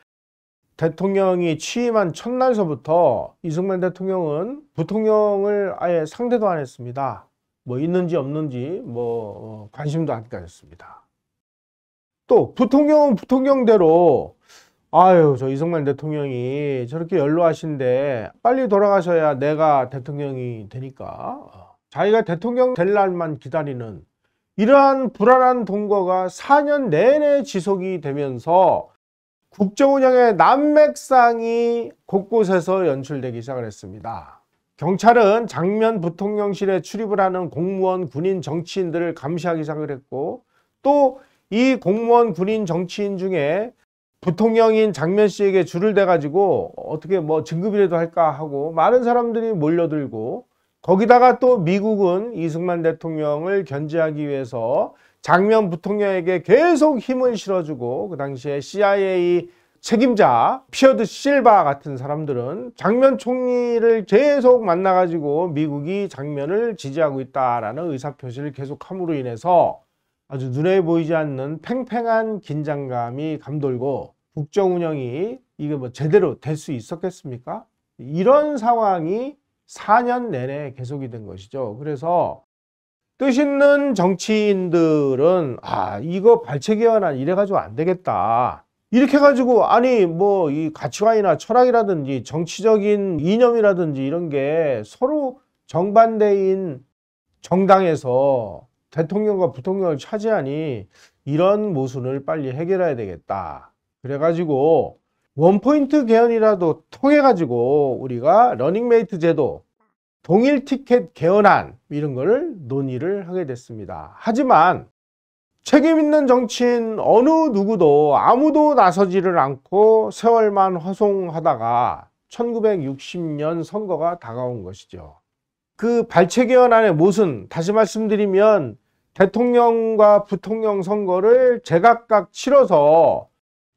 Speaker 1: 대통령이 취임한 첫날서부터 이승만 대통령은 부통령을 아예 상대도 안 했습니다. 뭐 있는지 없는지 뭐 어, 관심도 안 가졌습니다. 또 부통령은 부통령대로 아유 저 이승만 대통령이 저렇게 연로하신데 빨리 돌아가셔야 내가 대통령이 되니까 자기가 대통령 될 날만 기다리는 이러한 불안한 동거가 4년 내내 지속이 되면서 국정운영의 난맥상이 곳곳에서 연출되기 시작을 했습니다. 경찰은 장면 부통령실에 출입을 하는 공무원, 군인, 정치인들을 감시하기 시작을 했고 또 이 공무원, 군인, 정치인 중에 부통령인 장면 씨에게 줄을 대가지고 어떻게 뭐 진급이라도 할까 하고 많은 사람들이 몰려들고 거기다가 또 미국은 이승만 대통령을 견제하기 위해서 장면 부통령에게 계속 힘을 실어주고 그 당시에 CIA 책임자 피어드 실바 같은 사람들은 장면 총리를 계속 만나가지고 미국이 장면을 지지하고 있다라는 의사표시를 계속 함으로 인해서 아주 눈에 보이지 않는 팽팽한 긴장감이 감돌고 국정 운영이 이게 뭐 제대로 될 수 있었겠습니까? 이런 상황이 4년 내내 계속이 된 것이죠. 그래서 뜻 있는 정치인들은 아 이거 발췌개헌안 이래가지고 안 되겠다. 이렇게 가지고 아니 뭐 이 가치관이나 철학이라든지 정치적인 이념이라든지 이런 게 서로 정반대인 정당에서 대통령과 부통령을 차지하니 이런 모순을 빨리 해결해야 되겠다. 그래가지고 원포인트 개헌이라도 통해가지고 우리가 러닝메이트 제도, 동일 티켓 개헌안 이런 거를 논의를 하게 됐습니다. 하지만 책임있는 정치인 어느 누구도 아무도 나서지를 않고 세월만 허송하다가 1960년 선거가 다가온 것이죠. 그 발췌개헌안의 모순 다시 말씀드리면 대통령과 부통령 선거를 제각각 치러서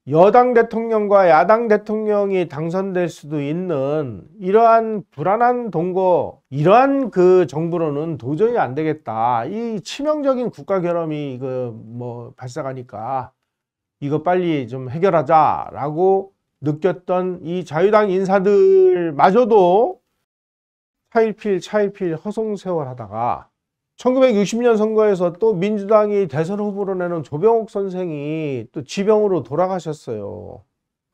Speaker 1: 여당 대통령과 야당 대통령이 당선될 수도 있는 이러한 불안한 동거, 이러한 그 정부로는 도저히 안 되겠다. 이 치명적인 국가 결함이 이거 그 뭐발사하니까 이거 빨리 좀 해결하자라고 느꼈던 이 자유당 인사들마저도 차일필 차일필 허송세월 하다가 1960년 선거에서 또 민주당이 대선 후보로 내는 조병옥 선생이 또 지병으로 돌아가셨어요.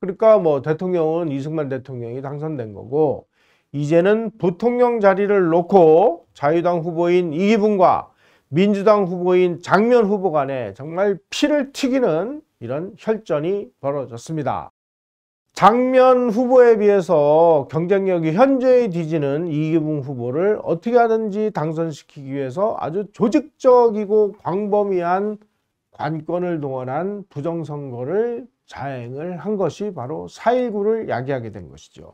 Speaker 1: 그러니까 뭐 대통령은 이승만 대통령이 당선된 거고 이제는 부통령 자리를 놓고 자유당 후보인 이기분과 민주당 후보인 장면 후보 간에 정말 피를 튀기는 이런 혈전이 벌어졌습니다. 장면 후보에 비해서 경쟁력이 현재의 뒤지는 이기붕 후보를 어떻게 하든지 당선시키기 위해서 아주 조직적이고 광범위한 관권을 동원한 부정선거를 자행을 한 것이 바로 4.19를 야기하게 된 것이죠.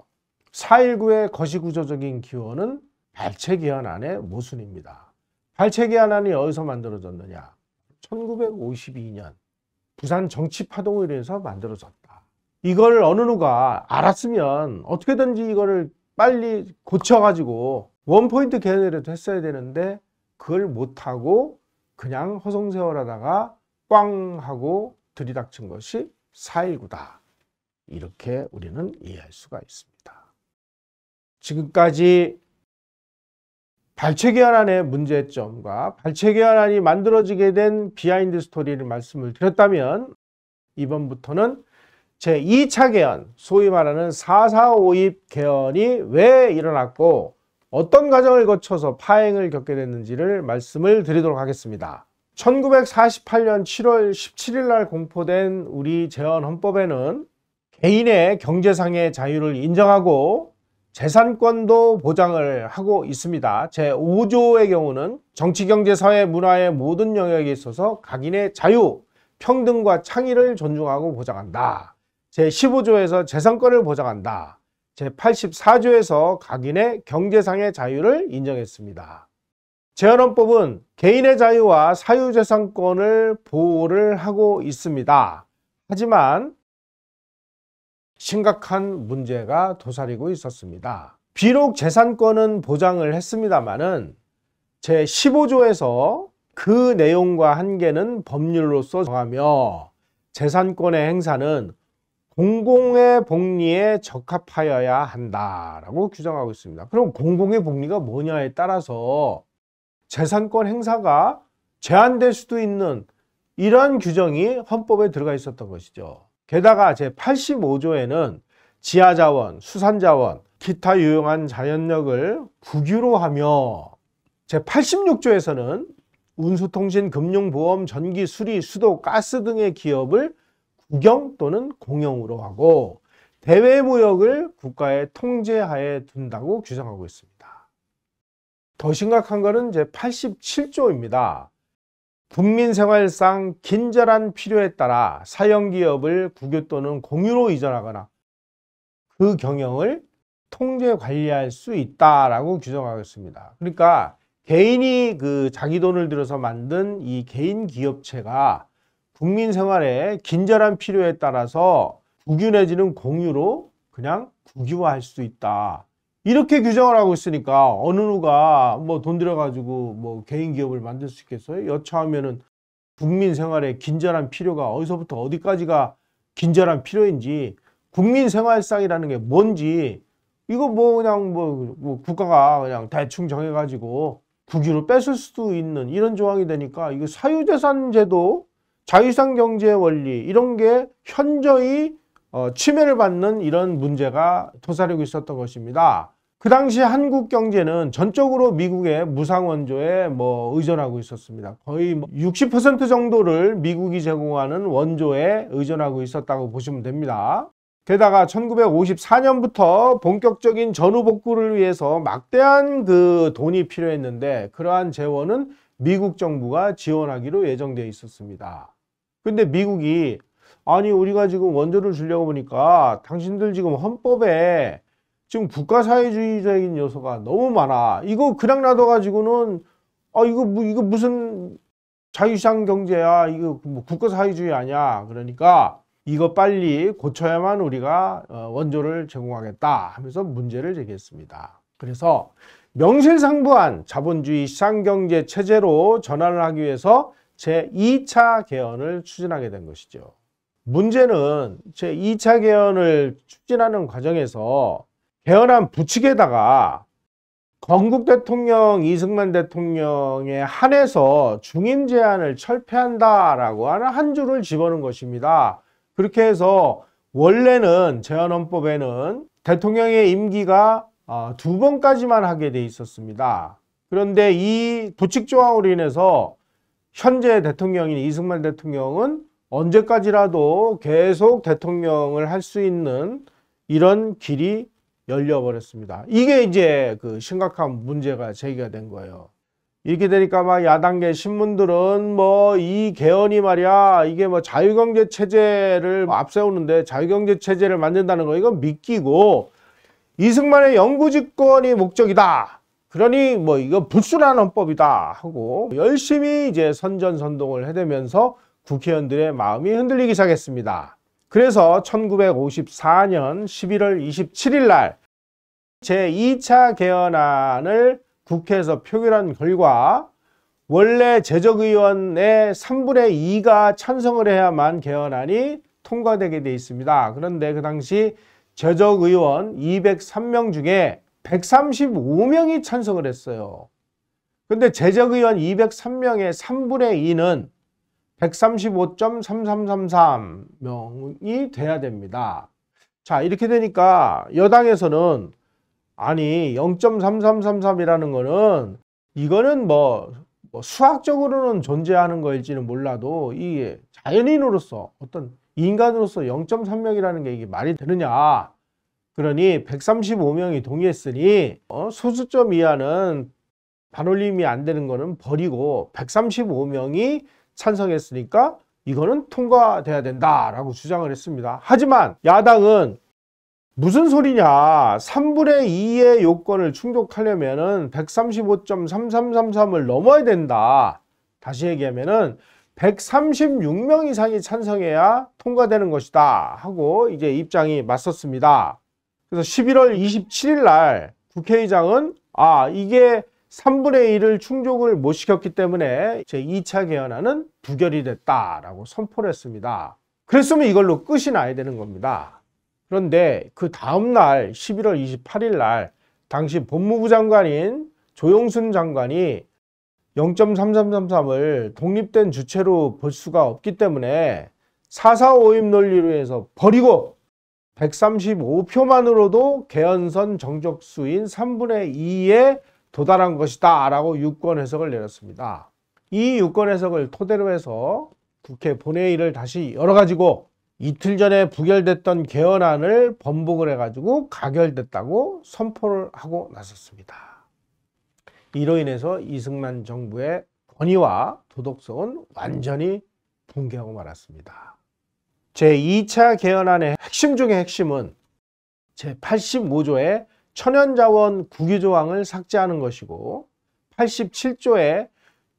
Speaker 1: 4.19의 거시구조적인 기원은 발췌기한안의 모순입니다. 발췌기한안이 어디서 만들어졌느냐? 1952년 부산 정치파동을 인해서 만들어졌다. 이걸 어느 누가 알았으면 어떻게든지 이거를 빨리 고쳐가지고 원포인트 개선이라도 했어야 되는데 그걸 못하고 그냥 허송세월하다가 꽝 하고 들이닥친 것이 4.19다. 이렇게 우리는 이해할 수가 있습니다. 지금까지 발췌개헌안의 문제점과 발췌개헌안이 만들어지게 된 비하인드 스토리를 말씀을 드렸다면 이번부터는 제2차 개헌, 소위 말하는 4 4 5 2 개헌이 왜 일어났고 어떤 과정을 거쳐서 파행을 겪게 됐는지를 말씀을 드리도록 하겠습니다. 1948년 7월 17일 날 공포된 우리 제헌 헌법에는 개인의 경제상의 자유를 인정하고 재산권도 보장을 하고 있습니다. 제5조의 경우는 정치, 경제, 사회, 문화의 모든 영역에 있어서 각인의 자유, 평등과 창의를 존중하고 보장한다. 제15조에서 재산권을 보장한다. 제84조에서 각인의 경제상의 자유를 인정했습니다. 제헌헌법은 개인의 자유와 사유재산권을 보호를 하고 있습니다. 하지만 심각한 문제가 도사리고 있었습니다. 비록 재산권은 보장을 했습니다마는 제15조에서 그 내용과 한계는 법률로서 정하며 재산권의 행사는 공공의 복리에 적합하여야 한다라고 규정하고 있습니다. 그럼 공공의 복리가 뭐냐에 따라서 재산권 행사가 제한될 수도 있는 이러 규정이 헌법에 들어가 있었던 것이죠. 게다가 제85조에는 지하자원, 수산자원, 기타 유용한 자연력을 국유로 하며 제86조에서는 운수통신, 금융보험, 전기, 수리, 수도, 가스 등의 기업을 국영 또는 공영으로 하고 대외무역을 국가의 통제하에 둔다고 규정하고 있습니다. 더 심각한 것은 제 87조입니다. 국민 생활상 긴절한 필요에 따라 사형기업을 국유 또는 공유로 이전하거나 그 경영을 통제 관리할 수 있다라고 규정하고 습니다 그러니까 개인이 그 자기 돈을 들여서 만든 이 개인 기업체가 국민 생활의 긴절한 필요에 따라서 국유내지는 공유로 그냥 국유화할 수 있다. 이렇게 규정을 하고 있으니까 어느 누가 뭐 돈 들여가지고 뭐 개인 기업을 만들 수 있겠어요? 여차하면은 국민 생활의 긴절한 필요가 어디서부터 어디까지가 긴절한 필요인지 국민 생활상이라는 게 뭔지 이거 뭐 그냥 뭐, 뭐 국가가 그냥 대충 정해가지고 국유로 뺏을 수도 있는 이런 조항이 되니까 이거 사유재산제도 자유시장 경제 의 원리 이런 게 현저히 어, 침해를 받는 이런 문제가 도사리고 있었던 것입니다. 그 당시 한국 경제는 전적으로 미국의 무상원조에 뭐 의존하고 있었습니다. 거의 60% 뭐 정도를 미국이 제공하는 원조에 의존하고 있었다고 보시면 됩니다. 게다가 1954년부터 본격적인 전후 복구를 위해서 막대한 그 돈이 필요했는데 그러한 재원은 미국 정부가 지원하기로 예정되어 있었습니다. 근데 미국이 아니 우리가 지금 원조를 주려고 보니까 당신들 지금 헌법에 지금 국가사회주의적인 요소가 너무 많아. 이거 그냥 놔둬가지고는 아 이거 뭐 이거 무슨 자유시장 경제야 이거 뭐 국가사회주의 아니야. 그러니까 이거 빨리 고쳐야만 우리가 어, 원조를 제공하겠다 하면서 문제를 제기했습니다. 그래서 명실상부한 자본주의 시장경제 체제로 전환을 하기 위해서 제2차 개헌을 추진하게 된 것이죠. 문제는 제2차 개헌을 추진하는 과정에서 개헌안 부칙에다가 건국 대통령, 이승만 대통령에 한해서 중임 제안을 철폐한다라고 하는 한 줄을 집어넣은 것입니다. 그렇게 해서 원래는 제헌헌법에는 대통령의 임기가 어, 두 번까지만 하게 돼 있었습니다. 그런데 이 부칙 조항으로 인해서 현재 대통령인 이승만 대통령은 언제까지라도 계속 대통령을 할 수 있는 이런 길이 열려버렸습니다. 이게 이제 그 심각한 문제가 제기가 된 거예요. 이렇게 되니까 막 야당계 신문들은 뭐 이 개헌이 말이야 이게 뭐 자유경제 체제를 앞세우는데 자유경제 체제를 만든다는 거 이건 믿기고 이승만의 영구집권이 목적이다. 그러니 뭐 이거 불순한 헌법이다 하고 열심히 이제 선전선동을 해대면서 국회의원들의 마음이 흔들리기 시작했습니다. 그래서 1954년 11월 27일 날 제2차 개헌안을 국회에서 표결한 결과 원래 재적의원의 3분의 2가 찬성을 해야만 개헌안이 통과되게 돼 있습니다. 그런데 그 당시 재적의원 203명 중에 135명이 찬성을 했어요. 근데 재적 의원 203명의 3분의 2는 135.3333명이 돼야 됩니다. 자, 이렇게 되니까 여당에서는 아니 0.3333이라는 거는 이거는 뭐, 뭐 수학적으로는 존재하는 거일지는 몰라도 이게 자연인으로서 어떤 인간으로서 0.3명이라는 게 이게 말이 되느냐 그러니 135명이 동의했으니 어, 소수점 이하는 반올림이 안 되는 거는 버리고 135명이 찬성했으니까 이거는 통과돼야 된다라고 주장을 했습니다. 하지만 야당은 무슨 소리냐 3분의 2의 요건을 충족하려면 은 135.3333을 넘어야 된다. 다시 얘기하면 은 136명 이상이 찬성해야 통과되는 것이다 하고 이제 입장이 맞섰습니다. 그래서 11월 27일 날 국회의장은 아 이게 3분의 1을 충족을 못 시켰기 때문에 제2차 개헌안은 부결이 됐다라고 선포를 했습니다. 그랬으면 이걸로 끝이 나야 되는 겁니다. 그런데 그 다음날 11월 28일 날 당시 법무부 장관인 조용순 장관이 0.3333을 독립된 주체로 볼 수가 없기 때문에 445입 논리로 해서 버리고 135표만으로도 개헌선 정적수인 3분의 2에 도달한 것이다 라고 유권 해석을 내렸습니다. 이 유권 해석을 토대로 해서 국회 본회의를 다시 열어가지고 이틀 전에 부결됐던 개헌안을 번복을 해가지고 가결됐다고 선포를 하고 나섰습니다. 이로 인해서 이승만 정부의 권위와 도덕성은 완전히 붕괴하고 말았습니다. 제2차 개헌안의 핵심 중의 핵심은 제85조의 천연자원 국유조항을 삭제하는 것이고 87조의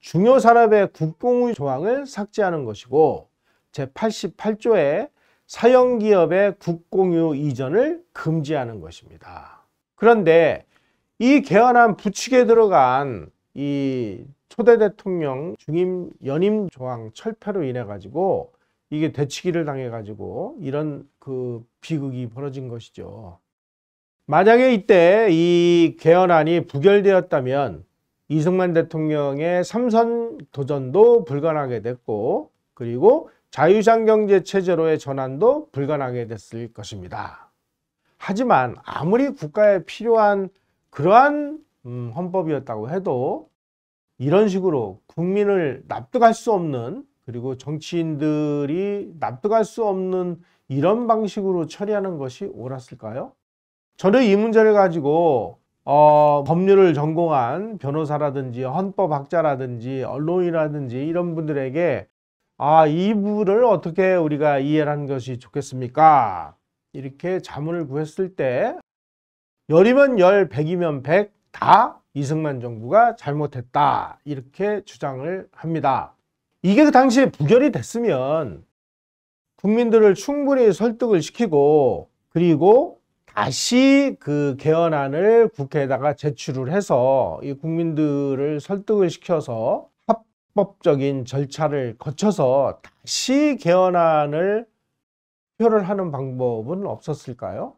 Speaker 1: 중요산업의 국공유 조항을 삭제하는 것이고 제88조의 사형기업의 국공유 이전을 금지하는 것입니다. 그런데 이 개헌안 부칙에 들어간 이 초대 대통령 중임 연임 조항 철폐로 인해 가지고 이게 대치기를 당해가지고 이런 그 비극이 벌어진 것이죠. 만약에 이때 이 개헌안이 부결되었다면 이승만 대통령의 삼선 도전도 불가능하게 됐고 그리고 자유상 경제 체제로의 전환도 불가능하게 됐을 것입니다. 하지만 아무리 국가에 필요한 그러한 음, 헌법이었다고 해도 이런 식으로 국민을 납득할 수 없는 그리고 정치인들이 납득할 수 없는 이런 방식으로 처리하는 것이 옳았을까요? 저는 이 문제를 가지고 어, 법률을 전공한 변호사라든지 헌법학자라든지 언론이라든지 이런 분들에게 아, 이 부분을 어떻게 우리가 이해를 하는 것이 좋겠습니까? 이렇게 자문을 구했을 때 열이면 열, 백이면 백다 이승만 정부가 잘못했다 이렇게 주장을 합니다. 이게 그 당시에 부결이 됐으면 국민들을 충분히 설득을 시키고 그리고 다시 그 개헌안을 국회에다가 제출을 해서 이 국민들을 설득을 시켜서 합법적인 절차를 거쳐서 다시 개헌안을 표를 하는 방법은 없었을까요?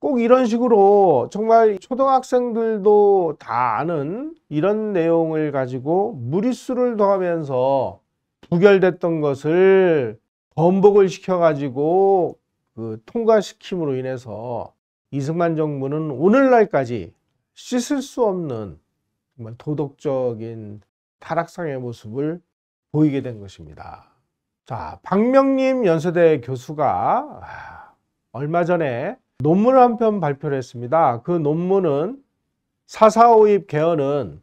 Speaker 1: 꼭 이런 식으로 정말 초등학생들도 다 아는 이런 내용을 가지고 무리수를 더하면서 부결됐던 것을 번복을 시켜가지고 그 통과시킴으로 인해서 이승만 정부는 오늘날까지 씻을 수 없는 정말 도덕적인 타락상의 모습을 보이게 된 것입니다. 자, 박명님 연세대 교수가 아, 얼마 전에 논문한편 발표를 했습니다. 그 논문은 사사오입 개헌은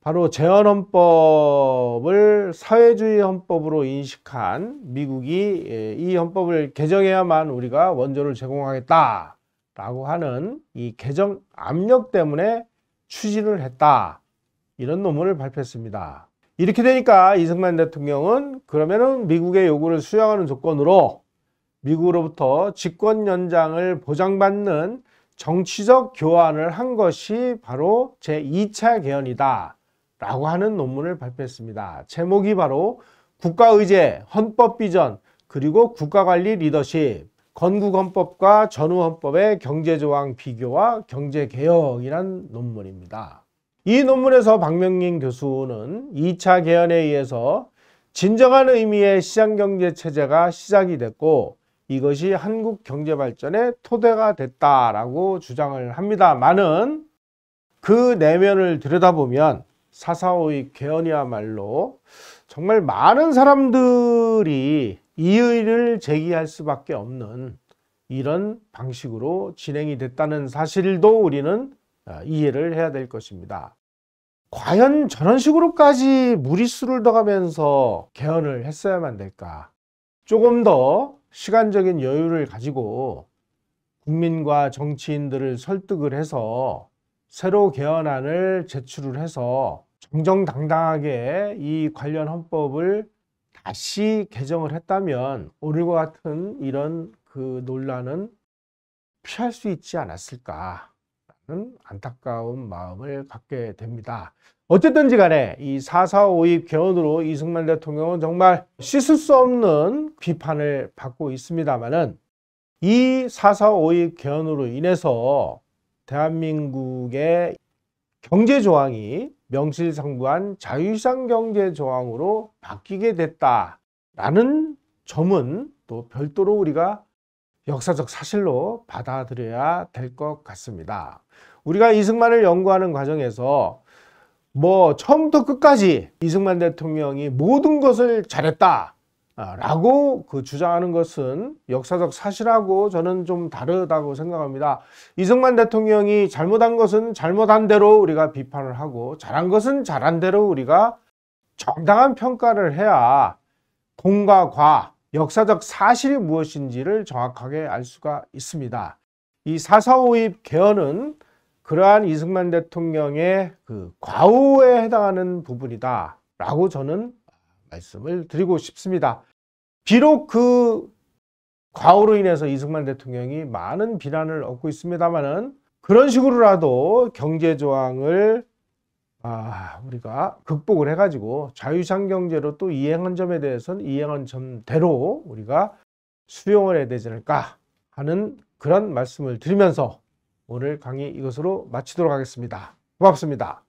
Speaker 1: 바로 재헌헌법을 사회주의 헌법으로 인식한 미국이 예, 이 헌법을 개정해야만 우리가 원조를 제공하겠다 라고 하는 이 개정 압력 때문에 추진을 했다 이런 논문을 발표했습니다. 이렇게 되니까 이승만 대통령은 그러면은 미국의 요구를 수용하는 조건으로 미국으로부터 직권 연장을 보장받는 정치적 교환을 한 것이 바로 제2차 개헌이다 라고 하는 논문을 발표했습니다. 제목이 바로 국가의제, 헌법비전, 그리고 국가관리 리더십, 건국헌법과 전후헌법의 경제조항 비교와 경제개혁이란 논문입니다. 이 논문에서 박명민 교수는 2차 개헌에 의해서 진정한 의미의 시장경제체제가 시작이 됐고 이것이 한국 경제 발전의 토대가 됐다라고 주장을 합니다만은 그 내면을 들여다보면 사사오이 개헌이야말로 정말 많은 사람들이 이의를 제기할 수밖에 없는 이런 방식으로 진행이 됐다는 사실도 우리는 아, 이해를 해야 될 것입니다. 과연 저런 식으로까지 무리수를 더 가면서 개헌을 했어야만 될까? 조금 더 시간적인 여유를 가지고 국민과 정치인들을 설득을 해서 새로 개헌안을 제출을 해서 정정당당하게 이 관련 헌법을 다시 개정을 했다면 오늘과 같은 이런 그 논란은 피할 수 있지 않았을까라는 안타까운 마음을 갖게 됩니다. 어쨌든지 간에 이 4 4 5 2 개헌으로 이승만 대통령은 정말 씻을 수 없는 비판을 받고 있습니다만은 이 4 4 5 2 개헌으로 인해서 대한민국의 경제 조항이 명실상부한 자유시장 경제 조항으로 바뀌게 됐다라는 점은 또 별도로 우리가 역사적 사실로 받아들여야 될 것 같습니다. 우리가 이승만을 연구하는 과정에서 뭐 처음부터 끝까지 이승만 대통령이 모든 것을 잘했다 아, 라고 그 주장하는 것은 역사적 사실하고 저는 좀 다르다고 생각합니다. 이승만 대통령이 잘못한 것은 잘못한 대로 우리가 비판을 하고 잘한 것은 잘한 대로 우리가 정당한 평가를 해야 공과 과, 역사적 사실이 무엇인지를 정확하게 알 수가 있습니다. 이사사오입 개헌은 그러한 이승만 대통령의 그 과오에 해당하는 부분이다라고 저는 말씀을 드리고 싶습니다. 비록 그 과오로 인해서 이승만 대통령이 많은 비난을 얻고 있습니다만은 그런 식으로라도 경제 저항을 아, 우리가 극복을 해가지고 자유시장 경제로 또 이행한 점에 대해서는 이행한 점대로 우리가 수용을 해야 되지 않을까 하는 그런 말씀을 드리면서 오늘 강의 이것으로 마치도록 하겠습니다. 고맙습니다.